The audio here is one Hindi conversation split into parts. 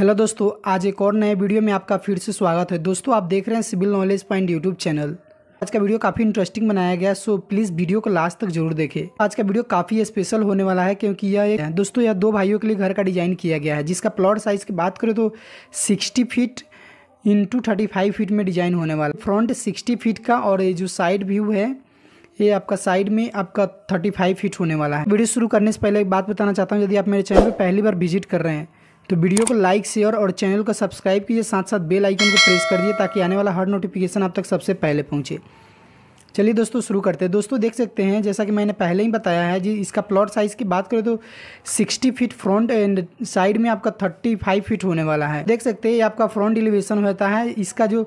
हेलो दोस्तों आज एक और नए वीडियो में आपका फिर से स्वागत है दोस्तों आप देख रहे हैं Civil Knowledge Point YouTube channel आज का वीडियो काफ़ी इंटरेस्टिंग बनाया गया सो प्लीज़ वीडियो को लास्ट तक जरूर देखें आज का वीडियो काफ़ी स्पेशल होने वाला है क्योंकि यह एक दोस्तों यह दो भाइयों के लिए घर का डिज़ाइन किया गया है जिसका प्लॉट साइज़ की बात करें तो sixty feet into thirty five feet में डिज़ाइन होने वाला फ्रंट सिक्सटी फीट का और ये जो साइड व्यू है ये आपका साइड में आपका थर्टी फीट होने वाला है वीडियो शुरू करने से पहले एक बात बताना चाहता हूँ यदि आप मेरे चैनल पर पहली बार विजिट कर रहे हैं तो वीडियो को लाइक शेयर और चैनल को सब्सक्राइब कीजिए साथ साथ बेल आइकन को प्रेस कर दिए ताकि आने वाला हर नोटिफिकेशन आप तक सबसे पहले पहुँचे चलिए दोस्तों शुरू करते हैं दोस्तों देख सकते हैं जैसा कि मैंने पहले ही बताया है जी इसका प्लॉट साइज़ की बात करें तो 60 फीट फ्रंट एंड साइड में आपका 35 फीट होने वाला है देख सकते हैं ये आपका फ्रंट एलिवेशन होता है इसका जो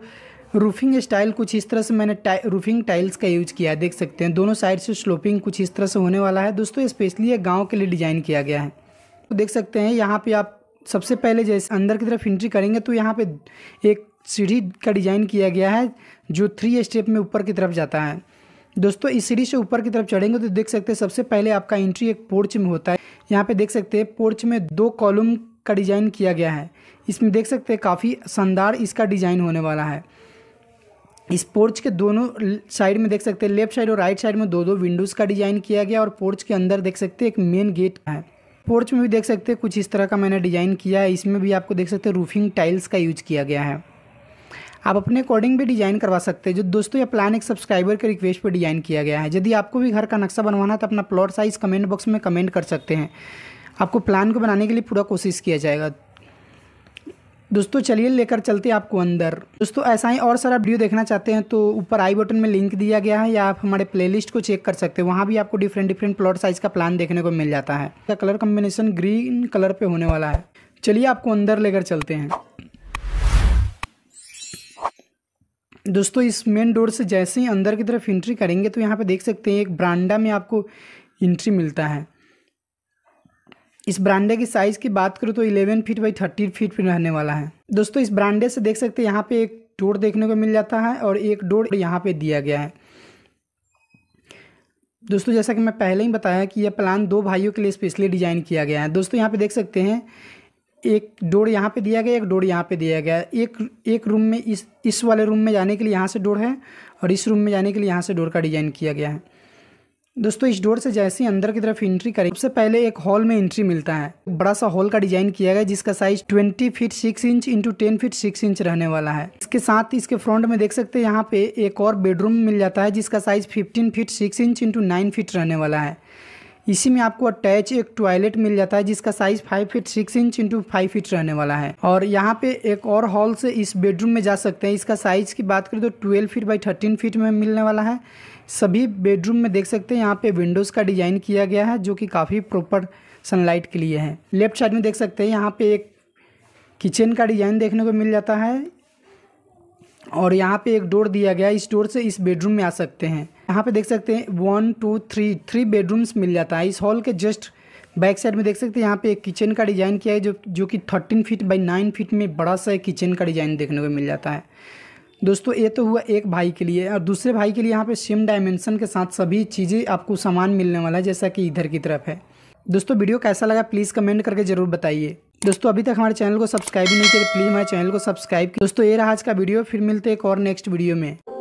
रूफिंग स्टाइल कुछ इस तरह से मैंने टाइ रूफिंग टाइल्स का यूज किया है देख सकते हैं दोनों साइड से स्लोपिंग कुछ इस तरह से होने वाला है दोस्तों स्पेशली ये गाँव के लिए डिज़ाइन किया गया है तो देख सकते हैं यहाँ पर आप सबसे पहले जैसे अंदर की तरफ एंट्री करेंगे तो यहाँ पे एक सीढ़ी का डिज़ाइन किया गया है जो थ्री स्टेप में ऊपर की तरफ जाता है दोस्तों इस सीढ़ी से ऊपर की तरफ चढ़ेंगे तो देख सकते हैं सबसे पहले आपका एंट्री एक पोर्च में होता है यहाँ पे देख सकते हैं पोर्च में दो कॉलम का डिज़ाइन किया गया है इसमें देख सकते हैं काफ़ी शानदार इसका डिज़ाइन होने वाला है इस पोर्च के दोनों साइड में देख सकते हैं लेफ्ट साइड और राइट साइड में दो दो विंडोज़ का डिज़ाइन किया गया और पोर्च के अंदर देख सकते हैं एक मेन गेट है पोर्च में भी देख सकते हैं कुछ इस तरह का मैंने डिज़ाइन किया है इसमें भी आपको देख सकते हैं रूफिंग टाइल्स का यूज किया गया है आप अपने अकॉर्डिंग भी डिज़ाइन करवा सकते हैं जो दोस्तों यह प्लान एक सब्सक्राइबर के रिक्वेस्ट पर डिज़ाइन किया गया है यदि आपको भी घर का नक्शा बनवाना है तो अपना प्लॉट साइज़ कमेंट बॉक्स में कमेंट कर सकते हैं आपको प्लान को बनाने के लिए पूरा कोशिश किया जाएगा दोस्तों चलिए लेकर चलते हैं आपको अंदर दोस्तों ऐसा ही और सारा वीडियो देखना चाहते हैं तो ऊपर आई बटन में लिंक दिया गया है या आप हमारे प्लेलिस्ट को चेक कर सकते हैं वहाँ भी आपको डिफरेंट डिफरेंट प्लॉट साइज का प्लान देखने को मिल जाता है इसका कलर कॉम्बिनेशन ग्रीन कलर पे होने वाला है चलिए आपको अंदर लेकर चलते हैं दोस्तों इस मेन डोर से जैसे ही अंदर की तरफ एंट्री करेंगे तो यहाँ पे देख सकते हैं एक ब्रांडा में आपको एंट्री मिलता है इस ब्रांडे की साइज़ की बात करूँ तो 11 फीट बाई 13 फीट भी रहने वाला है दोस्तों इस ब्रांडे से देख सकते हैं यहाँ पे एक डोर देखने को मिल जाता है और एक डोर यहाँ पे दिया गया है दोस्तों जैसा कि मैं पहले ही बताया कि यह प्लान दो भाइयों के लिए स्पेशली डिज़ाइन किया गया है दोस्तों यहाँ पे देख सकते हैं एक डोर यहाँ पे दिया गया एक डोर यहाँ पे दिया गया एक एक रूम में इस इस वाले रूम में जाने के लिए यहाँ से डोर है और इस रूम में जाने के लिए यहाँ से डोर का डिज़ाइन किया गया है दोस्तों इस डोर से जैसे ही अंदर की तरफ एंट्री करें सबसे पहले एक हॉल में एंट्री मिलता है बड़ा सा हॉल का डिजाइन किया गया जिसका size 20 feet 6 inch into ten feet 6 inch रहने वाला है इसके साथ इसके फ्रंट में देख सकते हैं यहाँ पे एक और बेडरूम मिल जाता है जिसका size 15 feet 6 inch into nine feet रहने वाला है इसी में आपको अटैच एक टॉयलेट मिल जाता है जिसका size five feet six inch into five feet रहने वाला है और यहाँ पे एक और हॉल से इस बेडरूम में जा सकते हैं इसका साइज की बात करें तो twelve feet by thirteen feet में मिलने वाला है सभी बेडरूम में देख सकते हैं यहाँ पे विंडोज़ का डिज़ाइन किया गया है जो कि काफ़ी प्रॉपर सनलाइट के लिए है लेफ्ट साइड में देख सकते हैं यहाँ पे एक किचन का डिज़ाइन देखने को मिल जाता है और यहाँ पे एक डोर दिया गया है इस डोर से इस बेडरूम में आ सकते हैं यहाँ पे देख सकते हैं one two three three bedrooms मिल जाता है इस हॉल के जस्ट बैक साइड में देख सकते हैं यहाँ पे एक किचन का डिज़ाइन किया है जो जो कि thirteen feet by nine feet में बड़ा सा किचन का डिज़ाइन देखने को मिल जाता है दोस्तों ये तो हुआ एक भाई के लिए और दूसरे भाई के लिए यहाँ पे सेम डायमेंशन के साथ सभी चीज़ें आपको सामान मिलने वाला है जैसा कि इधर की तरफ है दोस्तों वीडियो कैसा लगा प्लीज़ कमेंट करके ज़रूर बताइए दोस्तों अभी तक हमारे चैनल को सब्सक्राइब नहीं किया तो प्लीज़ हमारे चैनल को सब्सक्राइब दोस्तों ये रहा आज का वीडियो फिर मिलते एक और नेक्स्ट वीडियो में